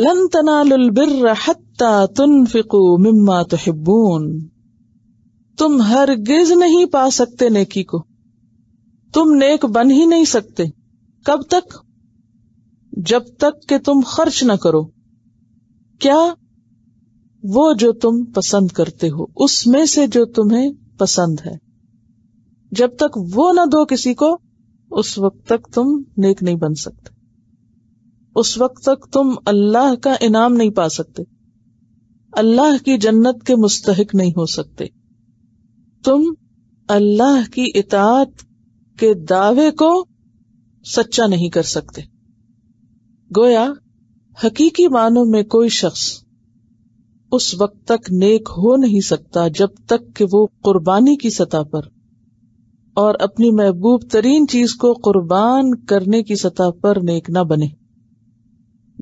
लन तनालुल बिर्र हत्ता फिकू मिम्मा तुहिब्बून तुम हर गिज नहीं पा सकते नेकी को तुम नेक बन ही नहीं सकते कब तक जब तक कि तुम खर्च न करो क्या वो जो तुम पसंद करते हो उसमें से जो तुम्हें पसंद है जब तक वो ना दो किसी को उस वक्त तक तुम नेक नहीं बन सकते उस वक्त तक तुम अल्लाह का इनाम नहीं पा सकते अल्लाह की जन्नत के मुस्तक नहीं हो सकते तुम अल्लाह की इतात के दावे को सच्चा नहीं कर सकते गोया हकीकी मानों में कोई शख्स उस वक्त तक नेक हो नहीं सकता जब तक कि वो कुर्बानी की सतह पर और अपनी महबूब तरीन चीज को कुर्बान करने की सतह पर नेक ना बने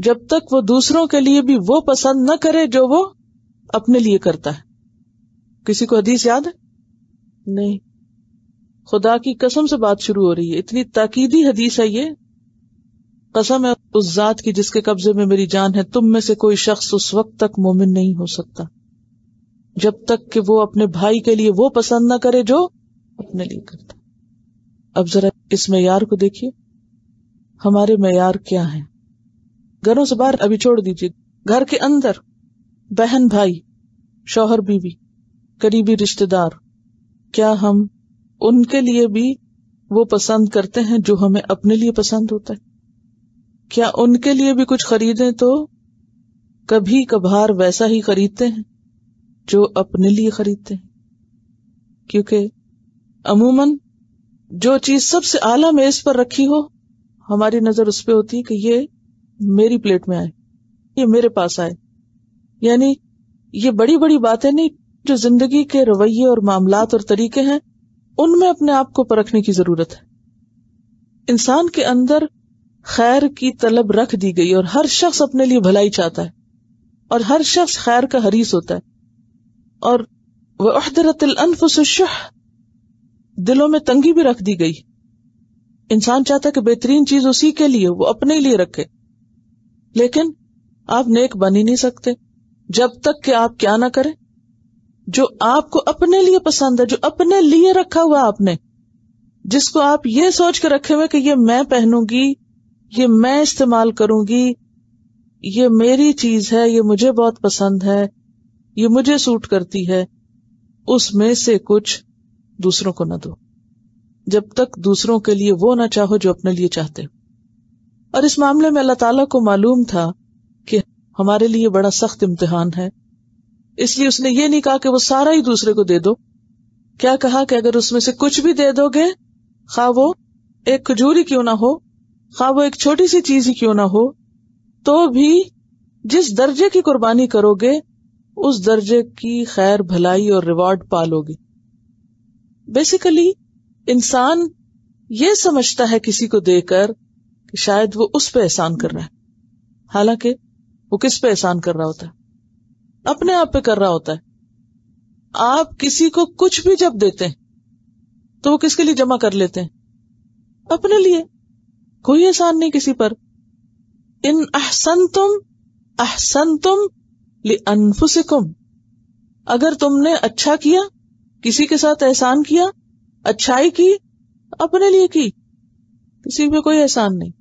जब तक वो दूसरों के लिए भी वो पसंद न करे जो वो अपने लिए करता है किसी को हदीस याद है नहीं खुदा की कसम से बात शुरू हो रही है इतनी ताकीदी हदीस है ये कसम है उस जात की जिसके कब्जे में मेरी जान है तुम में से कोई शख्स उस वक्त तक मोमिन नहीं हो सकता जब तक कि वो अपने भाई के लिए वो पसंद ना करे जो अपने लिए करता अब जरा इस मैार को देखिए हमारे मैार क्या है घरों से बाहर अभी छोड़ दीजिए घर के अंदर बहन भाई शोहर बीवी करीबी रिश्तेदार क्या हम उनके लिए भी वो पसंद करते हैं जो हमें अपने लिए पसंद होता है क्या उनके लिए भी कुछ खरीदें तो कभी कभार वैसा ही खरीदते हैं जो अपने लिए खरीदते हैं क्योंकि अमूमन जो चीज सबसे आला मेज पर रखी हो हमारी नजर उस पर होती है कि ये मेरी प्लेट में आए ये मेरे पास आए यानी ये बड़ी बड़ी बातें नहीं जो जिंदगी के रवैये और मामलात और तरीके हैं उनमें अपने आप को परखने की जरूरत है इंसान के अंदर खैर की तलब रख दी गई और हर शख्स अपने लिए भलाई चाहता है और हर शख्स खैर का हरीस होता है और वह अनफुसुशह दिलों में तंगी भी रख दी गई इंसान चाहता है कि बेहतरीन चीज उसी के लिए वो अपने लिए रखे लेकिन आप नेक बन ही नहीं सकते जब तक कि आप क्या ना करें जो आपको अपने लिए पसंद है जो अपने लिए रखा हुआ आपने जिसको आप ये सोच के रखे हुए कि ये मैं पहनूंगी ये मैं इस्तेमाल करूंगी ये मेरी चीज है ये मुझे बहुत पसंद है ये मुझे सूट करती है उसमें से कुछ दूसरों को ना दो जब तक दूसरों के लिए वो ना चाहो जो अपने लिए चाहते हो और इस मामले में अल्लाह ताला को मालूम था कि हमारे लिए बड़ा सख्त इम्तिहान है इसलिए उसने ये नहीं कहा कि वो सारा ही दूसरे को दे दो क्या कहा कि अगर उसमें से कुछ भी दे दोगे खा वो एक खजूरी क्यों ना हो खा वो एक छोटी सी चीज ही क्यों ना हो तो भी जिस दर्जे की कुर्बानी करोगे उस दर्जे की खैर भलाई और रिवॉर्ड पालोगे बेसिकली इंसान ये समझता है किसी को देकर कि शायद वो उस पर एहसान कर रहा है हालांकि वो किस पे एहसान कर रहा होता है अपने आप पे कर रहा होता है आप किसी को कुछ भी जब देते हैं तो वो किसके लिए जमा कर लेते हैं अपने लिए कोई एहसान नहीं किसी पर इन अहसन तुम अहसन तुम अनफुसिकुम अगर तुमने अच्छा किया किसी के साथ एहसान किया अच्छाई की अपने लिए की किसी पे कोई एहसान नहीं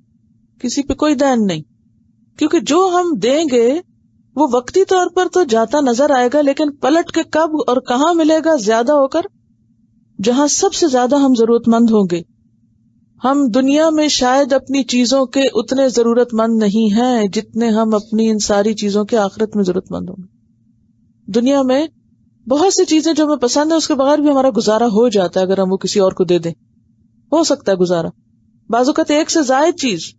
किसी पे कोई दैन नहीं क्योंकि जो हम देंगे वो वक्ती तौर पर तो जाता नजर आएगा लेकिन पलट के कब और कहा मिलेगा ज्यादा होकर जहां सबसे ज्यादा हम जरूरतमंद होंगे हम दुनिया में शायद अपनी चीजों के उतने जरूरतमंद नहीं हैं जितने हम अपनी इन सारी चीजों के आखिरत में जरूरतमंद होंगे दुनिया में बहुत सी चीजें जो हमें पसंद है उसके बगैर भी हमारा गुजारा हो जाता है अगर हम वो किसी और को दे दें हो सकता है गुजारा बाजूकत एक से जायद चीज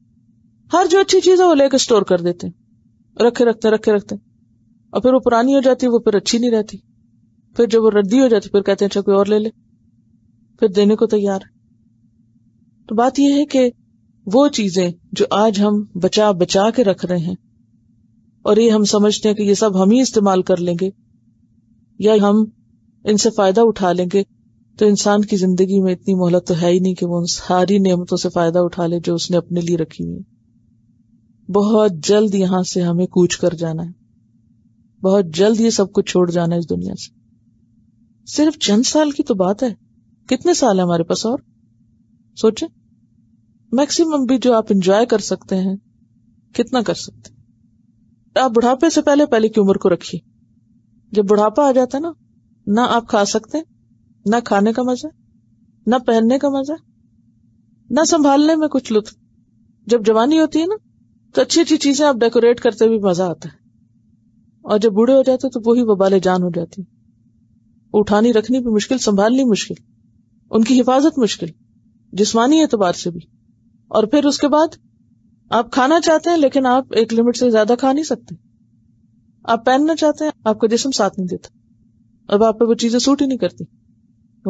हर जो अच्छी चीज है वो लेकर स्टोर कर देते हैं रखे रखते रखे रखते और फिर वो पुरानी हो जाती है वो फिर अच्छी नहीं रहती फिर जब वो रद्दी हो जाती फिर कहते हैं अच्छा कोई और ले ले फिर देने को तैयार तो बात यह है कि वो चीजें जो आज हम बचा बचा के रख रहे हैं और ये हम समझते हैं कि ये सब हम ही इस्तेमाल कर लेंगे या हम इनसे फायदा उठा लेंगे तो इंसान की जिंदगी में इतनी मोहलत तो है ही नहीं कि वो उन सारी नियमतों से फायदा उठा ले जो उसने अपने लिए रखी हुई बहुत जल्द यहां से हमें कूच कर जाना है बहुत जल्द ये सब कुछ छोड़ जाना है इस दुनिया से सिर्फ चंद साल की तो बात है कितने साल है हमारे पास और सोचे मैक्सिमम भी जो आप इंजॉय कर सकते हैं कितना कर सकते हैं आप बुढ़ापे से पहले पहले की उम्र को रखिए जब बुढ़ापा आ जाता है ना ना आप खा सकते ना खाने का मजा ना पहनने का मजा ना संभालने में कुछ लुत्फ जब जवानी होती है ना तो अच्छी अच्छी चीजें आप डेकोरेट करते भी मजा आता है और जब बूढ़े हो जाते तो वही वबाले जान हो जाती उठानी रखनी भी मुश्किल संभालनी मुश्किल उनकी हिफाजत मुश्किल जिस्मानी एतबार से भी और फिर उसके बाद आप खाना चाहते हैं लेकिन आप एक लिमिट से ज्यादा खा नहीं सकते आप पहनना चाहते हैं आपका जिसम साथ नहीं देता अब आप पे वो चीजें सूट ही नहीं करती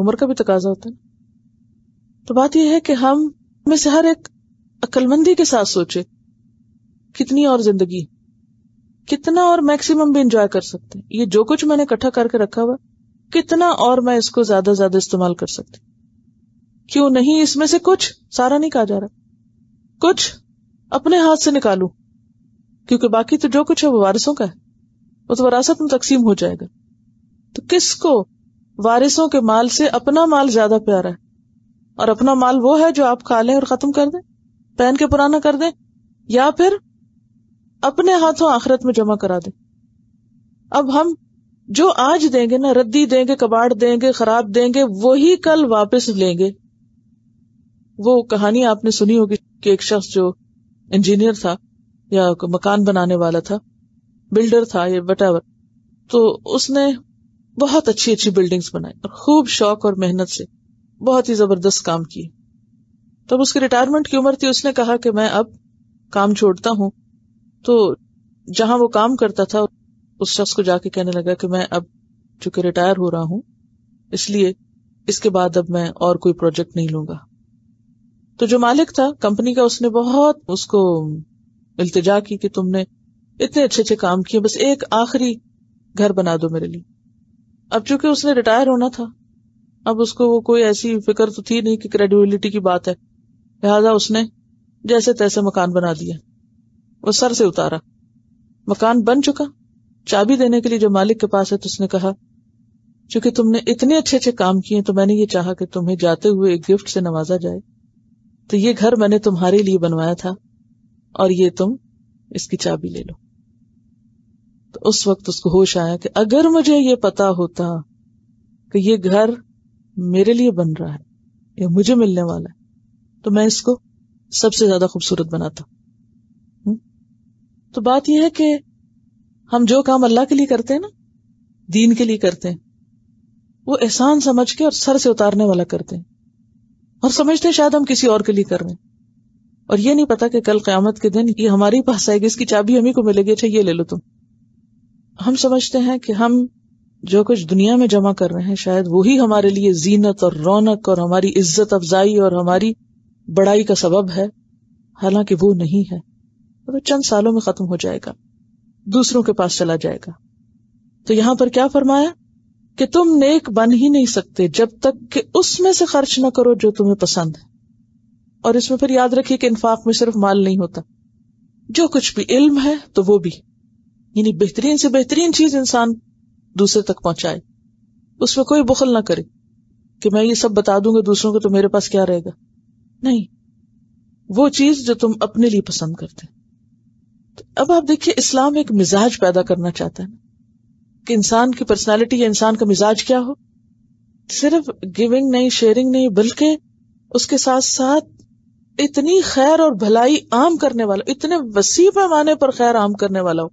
उम्र का भी तकाजा होता है तो बात यह है कि हम में से हर एक अक्लमंदी के साथ सोचे कितनी और जिंदगी कितना और मैक्सिमम भी इंजॉय कर सकते हैं ये जो कुछ मैंने इकट्ठा करके रखा हुआ कितना और मैं इसको ज्यादा ज्यादा इस्तेमाल कर सकती क्यों नहीं इसमें से कुछ सारा नहीं कहा जा रहा कुछ अपने हाथ से निकालू क्योंकि बाकी तो जो कुछ है वो वारिसों का है वो तो वरासत में तकसीम हो जाएगा तो किसको वारिसों के माल से अपना माल ज्यादा प्यारा है और अपना माल वो है जो आप खा लें और खत्म कर दें पहन के पुराना कर दें या फिर अपने हाथों आखिरत में जमा करा दे अब हम जो आज देंगे ना रद्दी देंगे कबाड़ देंगे खराब देंगे वही कल वापस लेंगे वो कहानी आपने सुनी होगी कि एक शख्स जो इंजीनियर था या मकान बनाने वाला था बिल्डर था या वटावर तो उसने बहुत अच्छी अच्छी बिल्डिंग्स बनाई और खूब शौक और मेहनत से बहुत ही जबरदस्त काम किए तब उसकी रिटायरमेंट की उम्र थी उसने कहा कि मैं अब काम छोड़ता हूं तो जहां वो काम करता था उस शख्स को जाके कहने लगा कि मैं अब चूंकि रिटायर हो रहा हूं इसलिए इसके बाद अब मैं और कोई प्रोजेक्ट नहीं लूंगा तो जो मालिक था कंपनी का उसने बहुत उसको इल्तजा की कि तुमने इतने अच्छे अच्छे काम किए बस एक आखिरी घर बना दो मेरे लिए अब चूंकि उसने रिटायर होना था अब उसको वो कोई ऐसी फिक्र तो थी नहीं कि क्रेडिबिलिटी की बात है लिहाजा उसने जैसे तैसे मकान बना दिया वो सर से उतारा मकान बन चुका चाबी देने के लिए जो मालिक के पास है तो उसने कहा चूंकि तुमने इतने अच्छे अच्छे काम किए तो मैंने ये चाहा कि तुम्हें जाते हुए एक गिफ्ट से नवाजा जाए तो ये घर मैंने तुम्हारे लिए बनवाया था और ये तुम इसकी चाबी ले लो तो उस वक्त उसको होश आया कि अगर मुझे ये पता होता कि ये घर मेरे लिए बन रहा है या मुझे मिलने वाला है तो मैं इसको सबसे ज्यादा खूबसूरत बनाता तो बात यह है कि हम जो काम अल्लाह के लिए करते हैं ना दीन के लिए करते हैं वो एहसान समझ के और सर से उतारने वाला करते हैं और समझते हैं शायद हम किसी और के लिए कर रहे हैं और ये नहीं पता कि कल क्यामत के दिन ये हमारे पास आएगी इसकी चाबी हमी को मिलेगी अच्छा ये ले लो तुम हम समझते हैं कि हम जो कुछ दुनिया में जमा कर रहे हैं शायद वही हमारे लिए जीनत और रौनक और हमारी इज्जत अफजाई और हमारी बड़ाई का सबब है हालांकि वो नहीं है वो चंद सालों में खत्म हो जाएगा दूसरों के पास चला जाएगा तो यहां पर क्या फरमाया कि तुम नेक बन ही नहीं सकते जब तक कि उसमें से खर्च ना करो जो तुम्हें पसंद है और इसमें फिर याद रखिए कि इन्फाक में सिर्फ माल नहीं होता जो कुछ भी इल्म है तो वो भी यानी बेहतरीन से बेहतरीन चीज इंसान दूसरे तक पहुंचाए उसमें कोई बुखल ना करे कि मैं ये सब बता दूंगा दूसरों को तो मेरे पास क्या रहेगा नहीं वो चीज जो तुम अपने लिए पसंद करते हैं अब आप देखिए इस्लाम एक मिजाज पैदा करना चाहता है कि इंसान की पर्सनालिटी या इंसान का मिजाज क्या हो सिर्फ गिविंग नहीं शेयरिंग नहीं बल्कि उसके साथ साथ इतनी खैर और भलाई आम करने वाला इतने वसी पैमाने पर खैर आम करने वाला हो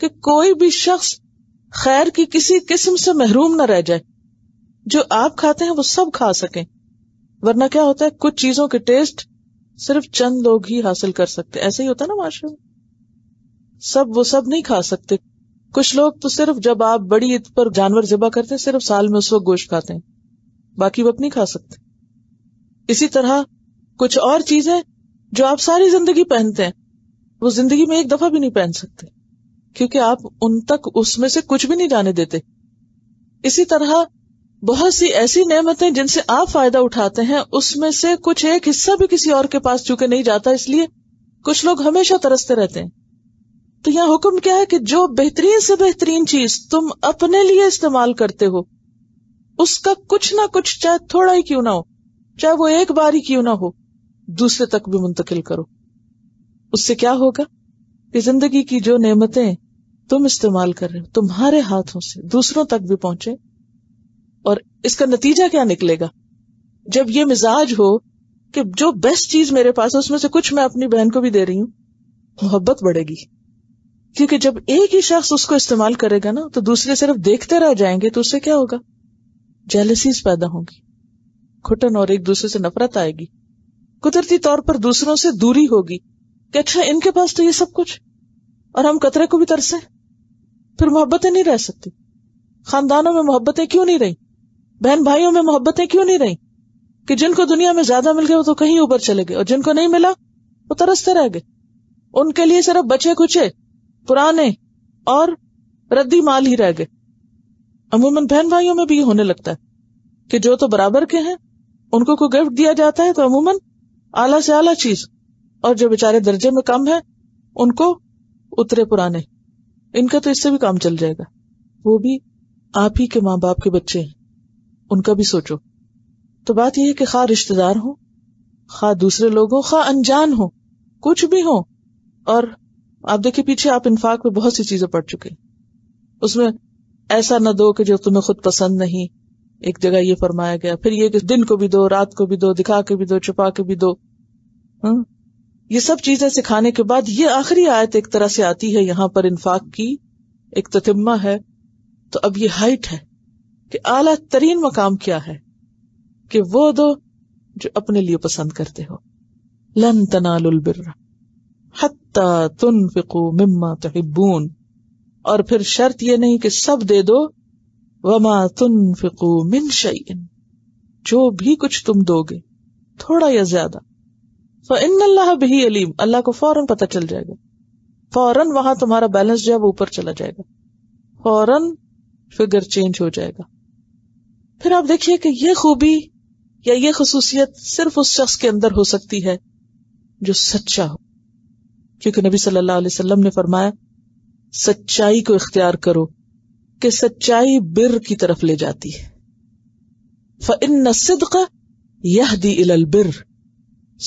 कि कोई भी शख्स खैर की किसी किस्म से महरूम ना रह जाए जो आप खाते हैं वो सब खा सकें वरना क्या होता है कुछ चीजों के टेस्ट सिर्फ चंद लोग ही हासिल कर सकते ऐसे ही होता है ना माशरे में सब वो सब नहीं खा सकते कुछ लोग तो सिर्फ जब आप बड़ी ईद पर जानवर जिबा करते हैं सिर्फ साल में उस वक्त गोश्त खाते हैं बाकी वक्त नहीं खा सकते इसी तरह कुछ और चीजें जो आप सारी जिंदगी पहनते हैं वो जिंदगी में एक दफा भी नहीं पहन सकते क्योंकि आप उन तक उसमें से कुछ भी नहीं जाने देते इसी तरह बहुत सी ऐसी नेमतें जिनसे आप फायदा उठाते हैं उसमें से कुछ एक हिस्सा भी किसी और के पास चूके नहीं जाता इसलिए कुछ लोग हमेशा तरसते रहते हैं तो यहाँ हुक्म क्या है कि जो बेहतरीन से बेहतरीन चीज तुम अपने लिए इस्तेमाल करते हो उसका कुछ ना कुछ चाहे थोड़ा ही क्यों ना हो चाहे वो एक बार ही क्यों ना हो दूसरे तक भी मुंतकिल करो उससे क्या होगा कि जिंदगी की जो नेमतें तुम इस्तेमाल कर रहे हो तुम्हारे हाथों से दूसरों तक भी पहुंचे और इसका नतीजा क्या निकलेगा जब ये मिजाज हो कि जो बेस्ट चीज मेरे पास है उसमें से कुछ मैं अपनी बहन को भी दे रही हूं मोहब्बत बढ़ेगी क्योंकि जब एक ही शख्स उसको इस्तेमाल करेगा ना तो दूसरे सिर्फ देखते रह जाएंगे तो उससे क्या होगा जेलसीज पैदा होंगी घुटन और एक दूसरे से नफरत आएगी कुदरती तौर पर दूसरों से दूरी होगी कि अच्छा इनके पास तो ये सब कुछ और हम कतरे को भी तरसें फिर मोहब्बतें नहीं रह सकती खानदानों में मोहब्बतें क्यों नहीं रही बहन भाइयों में मोहब्बतें क्यों नहीं रही कि जिनको दुनिया में ज्यादा मिल गया वो तो कहीं ऊपर चले गए और जिनको नहीं मिला वो तरसते रह गए उनके लिए सिर्फ बचे कुचे पुराने और रद्दी माल ही रह गए अमूमन बहन भाइयों में भी होने लगता है कि जो तो बराबर के हैं उनको कोई गिफ्ट दिया जाता है तो अमूमन आला से आला चीज और जो बेचारे दर्जे में कम है उनको उतरे पुराने इनका तो इससे भी काम चल जाएगा वो भी आप ही के माँ बाप के बच्चे हैं उनका भी सोचो तो बात यह है कि खा रिश्तेदार हो खा दूसरे लोग हो खा अनजान हो कुछ भी हो और आप देखिए पीछे आप इन्फाक में बहुत सी चीजें पढ़ चुके उसमें ऐसा ना दो कि जो तुम्हें खुद पसंद नहीं एक जगह ये फरमाया गया फिर ये कि दिन को भी दो रात को भी दो दिखा के भी दो छुपा के भी दो हाँ? ये सब चीजें सिखाने के बाद ये आखिरी आयत एक तरह से आती है यहां पर इन्फाक की एक ततिम्मा है तो अब ये हाइट है कि आला तरीन मकाम क्या है कि वो दो जो अपने लिए पसंद करते हो लन तनाल बिर्रा हत हत्ता तुन फिको मिम्मा तहिबून और फिर शर्त यह नहीं कि सब दे दो वमा तुन फिको मिन शईन जो भी कुछ तुम दोगे थोड़ा या ज्यादा इन अल्लाह भी अलीम अल्लाह को फौरन पता चल जाएगा फौरन वहां तुम्हारा बैलेंस जो है वो ऊपर चला जाएगा फौरन फिगर चेंज हो जाएगा फिर आप देखिए कि यह खूबी या ये खसूसियत सिर्फ उस शख्स के अंदर हो सकती है जो सच्चा हो क्योंकि नबी सल्लल्लाहु अलैहि वसल्लम ने फरमाया सच्चाई को इख्तियार करो कि सच्चाई बिर की तरफ ले जाती है फ़िन सिद्क यह दी इलल बिर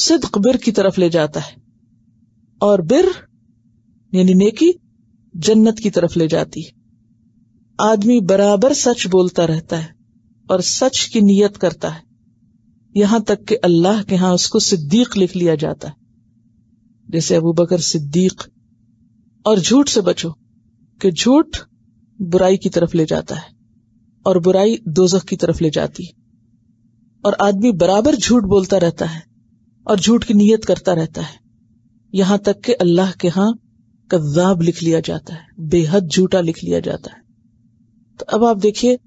सिद्क बिर की तरफ ले जाता है और बिर यानी नेकी जन्नत की तरफ ले जाती है आदमी बराबर सच बोलता रहता है और सच की नीयत करता है यहां तक कि अल्लाह के यहां उसको सिद्दीक लिख लिया जाता है जैसे अबू बकर सिद्दीक और झूठ से बचो कि झूठ बुराई की तरफ ले जाता है और बुराई दोजख की तरफ ले जाती है और आदमी बराबर झूठ बोलता रहता है और झूठ की नीयत करता रहता है यहां तक कि अल्लाह के यहां कद्दाब लिख लिया जाता है बेहद झूठा लिख लिया जाता है तो अब आप देखिए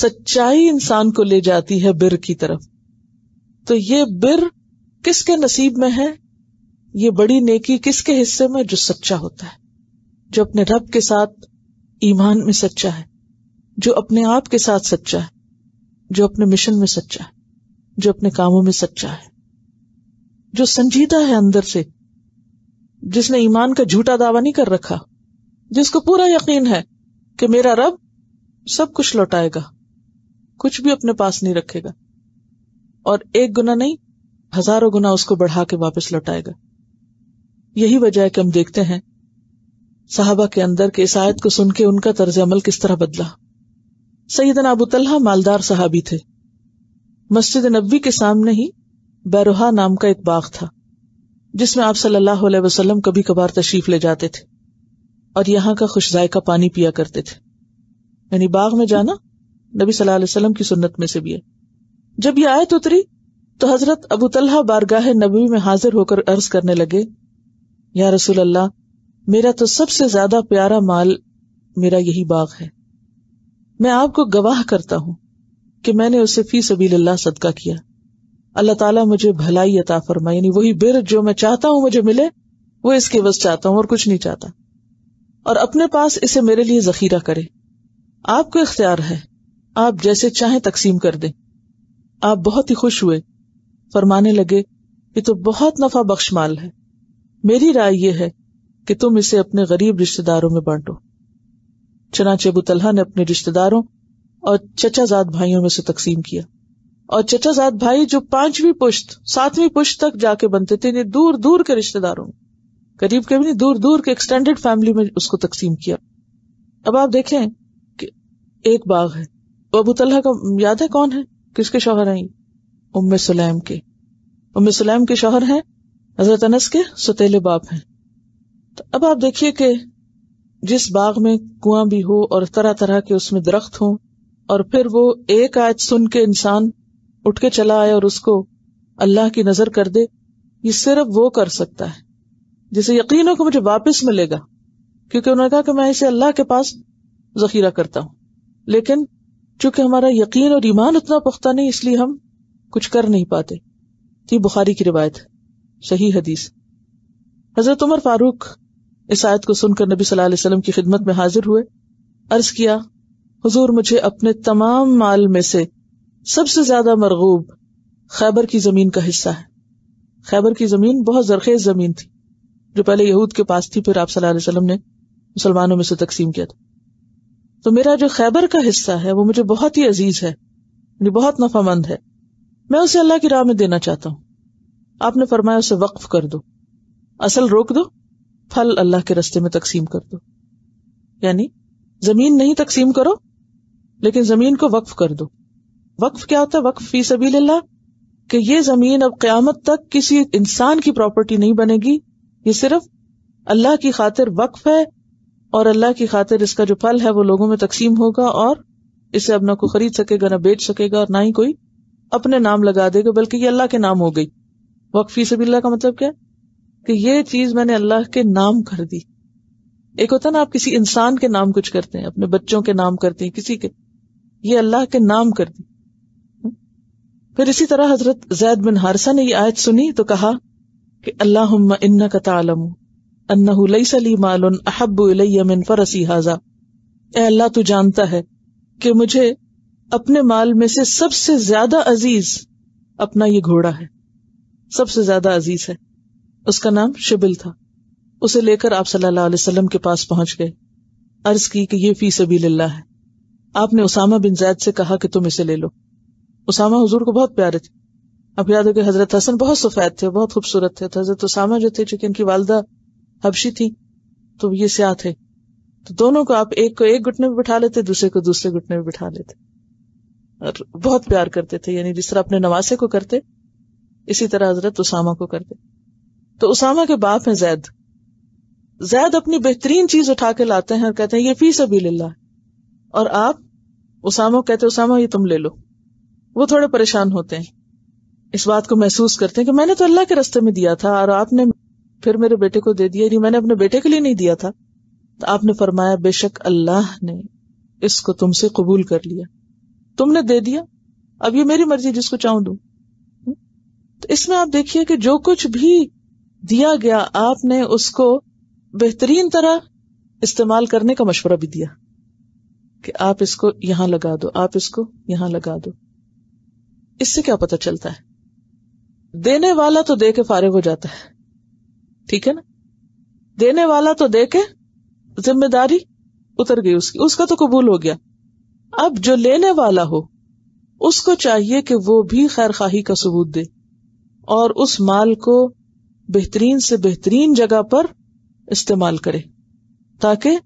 सच्चाई इंसान को ले जाती है बिर की तरफ तो ये बिर किसके नसीब में है ये बड़ी नेकी किसके हिस्से में जो सच्चा होता है जो अपने रब के साथ ईमान में सच्चा है जो अपने आप के साथ सच्चा है जो अपने मिशन में सच्चा है जो अपने कामों में सच्चा है जो संजीदा है अंदर से जिसने ईमान का झूठा दावा नहीं कर रखा जिसको पूरा यकीन है कि मेरा रब सब कुछ लौटाएगा कुछ भी अपने पास नहीं रखेगा और एक गुना नहीं हजारों गुना उसको बढ़ा के वापस लौटाएगा यही वजह है कि हम देखते हैं साहबा के अंदर के इस आयत को सुन के उनका तर्ज अमल किस तरह बदला सैदन अबूतल्ला मालदार साहबी थे मस्जिद नबी के सामने ही बैरोहा नाम का एक बाग था जिसमें आप सल्लल्लाहु अलैहि वसल्लम कभी कभार तशरीफ ले जाते थे और यहां का खुश जायका पानी पिया करते थे यानी बाग में जाना नबी सल्लल्लाहु अलैहि वसल्लम की सुन्नत में से भी है जब यह आयत उतरी तो हजरत अबू तल्हा बारगाह नबी में हाजिर होकर अर्ज करने लगे या रसूल अल्लाह मेरा तो सबसे ज्यादा प्यारा माल मेरा यही बाग है मैं आपको गवाह करता हूं कि मैंने उसे फी सबील अल्लाह सदका किया अल्लाह ताला मुझे भलाई अता फरमा यानी वही बिर जो मैं चाहता हूं मुझे मिले वो इसके बस चाहता हूं और कुछ नहीं चाहता और अपने पास इसे मेरे लिए जखीरा करे आपको इख्तियार है आप जैसे चाहे तकसीम कर दें आप बहुत ही खुश हुए फरमाने लगे ये तो बहुत नफा बख्श माल है मेरी राय यह है कि तुम इसे अपने गरीब रिश्तेदारों में बांटो चनाचे अबू तलहा ने अपने रिश्तेदारों और चचाजात भाइयों में से तकसीम किया और चचाजात भाई जो पांचवी पुश्त सातवीं पुश्त तक जाके बनते थे इन्हें दूर दूर के रिश्तेदारों करीब के भी नहीं दूर दूर के एक्सटेंडेड फैमिली में उसको तकसीम किया अब आप देखें कि एक बाग है अबू तलहा का याद है कौन है किसके शोहर हैं उम्मे सलेम के उम्मे सलेम के शोहर हैं हजरत अनस के सतीले बाप हैं तो अब आप देखिए कि जिस बाग में कुआं भी हो और तरह तरह के उसमें दरख्त हों और फिर वो एक आयत सुन के इंसान उठ के चला आए और उसको अल्लाह की नजर कर दे ये सिर्फ वो कर सकता है जिसे यकीन हो कि मुझे वापस मिलेगा क्योंकि उन्होंने कहा कि मैं इसे अल्लाह के पास जखीरा करता हूं लेकिन चूंकि हमारा यकीन और ईमान उतना पुख्ता नहीं इसलिए हम कुछ कर नहीं पाते ये बुखारी की रिवायत है सही हदीस हजरत उमर फारूक इस आयत को सुनकर नबी सल्लल्लाहु अलैहि वसल्लम की खिदमत में हाजिर हुए अर्ज किया हुजूर मुझे अपने तमाम माल में से सबसे ज्यादा मरगूब खैबर की जमीन का हिस्सा है खैबर की जमीन बहुत जरखेज जमीन थी जो पहले यहूद के पास थी फिर आप सल्लल्लाहु अलैहि वसल्लम ने मुसलमानों में से तकसीम किया था तो मेरा जो खैबर का हिस्सा है वो मुझे बहुत ही अजीज है बहुत नफामंद है मैं उसे अल्लाह की राह में देना चाहता हूँ आपने फरमाया उसे वक्फ कर दो असल रोक दो फल अल्लाह के रस्ते में तकसीम कर दो यानी जमीन नहीं तकसीम करो लेकिन जमीन को वक्फ कर दो वक्फ क्या होता है वक्फ फी सबील कि ये जमीन अब क्यामत तक किसी इंसान की प्रॉपर्टी नहीं बनेगी ये सिर्फ अल्लाह की खातिर वक्फ है और अल्लाह की खातिर इसका जो फल है वो लोगों में तकसीम होगा और इसे अब ना कोई खरीद सकेगा ना बेच सकेगा और ना ही कोई अपने नाम लगा देगा बल्कि ये अल्लाह के नाम हो गई वक्फी सभी का मतलब क्या कि ये चीज मैंने अल्लाह के नाम कर दी एक होता ना आप किसी इंसान के नाम कुछ करते हैं अपने बच्चों के नाम करते हैं किसी के ये अल्लाह के नाम कर दी हम्म? फिर इसी तरह हजरत जैद बिन हारसा ने ये आयत सुनी तो कहा कि अल्लाह इन्ना का तालम अहब फरसी हाजा ए अल्लाह तू जानता है कि मुझे अपने माल में से सबसे ज्यादा अजीज अपना ये घोड़ा है सबसे ज्यादा अजीज है उसका नाम शिबिल था उसे लेकर आप सल्लल्लाहु अलैहि वसल्लम के पास पहुंच गए अर्ज की कि ये फी सबी है आपने उसामा बिन जैद से कहा कि तुम इसे ले लो उसामा हजूर को बहुत प्यारे थे अब याद हो कि हजरत हसन बहुत सफेद थे बहुत खूबसूरत थे तो हजरत उसामा जो थे चूंकि इनकी वालदा हबशी थी तो ये स्याह थे तो दोनों को आप एक को एक घुटने में बिठा लेते दूसरे को दूसरे घुटने में बिठा लेते और बहुत प्यार करते थे यानी जिस तरह अपने नवासे को करते इसी तरह हजरत उसामा को करते तो उसामा के बाप है जैद जैद अपनी बेहतरीन चीज उठा के लाते हैं और कहते हैं ये फीस अभी ला और आप उसामा कहते उसामा ये तुम ले लो वो थोड़े परेशान होते हैं इस बात को महसूस करते हैं कि मैंने तो अल्लाह के रस्ते में दिया था और आपने फिर मेरे बेटे को दे दिया नहीं मैंने अपने बेटे के लिए नहीं दिया था तो आपने फरमाया बेशक अल्लाह ने इसको तुमसे कबूल कर लिया तुमने दे दिया अब ये मेरी मर्जी जिसको चाहूं दू तो इसमें आप देखिए कि जो कुछ भी दिया गया आपने उसको बेहतरीन तरह इस्तेमाल करने का मशवरा भी दिया कि आप इसको यहां लगा दो आप इसको यहां लगा दो इससे क्या पता चलता है देने वाला तो दे के फारिग हो जाता है ठीक है ना देने वाला तो दे के जिम्मेदारी उतर गई उसकी उसका तो कबूल हो गया अब जो लेने वाला हो उसको चाहिए कि वो भी खैर खाही का सबूत दे और उस माल को बेहतरीन से बेहतरीन जगह पर इस्तेमाल करे ताकि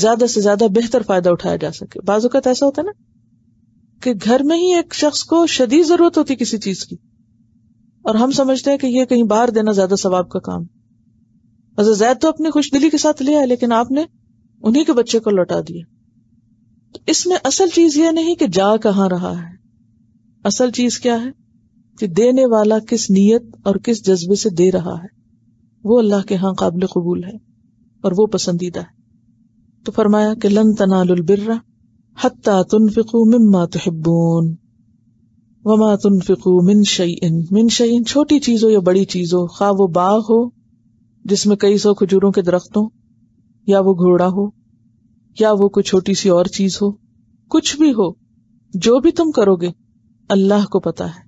ज्यादा से ज्यादा बेहतर फायदा उठाया जा सके बाजुकत ऐसा होता है ना कि घर में ही एक शख्स को शदी जरूरत होती किसी चीज की और हम समझते हैं कि यह कहीं बाहर देना ज्यादा सवाब का काम हजरत जैद तो अपनी खुशदिली के साथ लिया है लेकिन आपने उन्हीं के बच्चे को लौटा दिया तो इसमें असल चीज यह नहीं कि जा कहाँ रहा है असल चीज क्या है कि देने वाला किस नीयत और किस जज्बे से दे रहा है वो अल्लाह के यहाँ काबिल कबूल है और वो पसंदीदा है तो फरमाया कि लन तनालबिर्रा हत्ता तुनफिकु मिम्मा तुहबून वमा तुनफिकु मिन शईन मिन शईन छोटी चीज हो या बड़ी चीज हो खा वो बाग हो जिसमें कई सौ खजूरों के दरख्त हो या वो घोड़ा हो या वो कोई छोटी सी और चीज हो कुछ भी हो जो भी तुम करोगे अल्लाह को पता है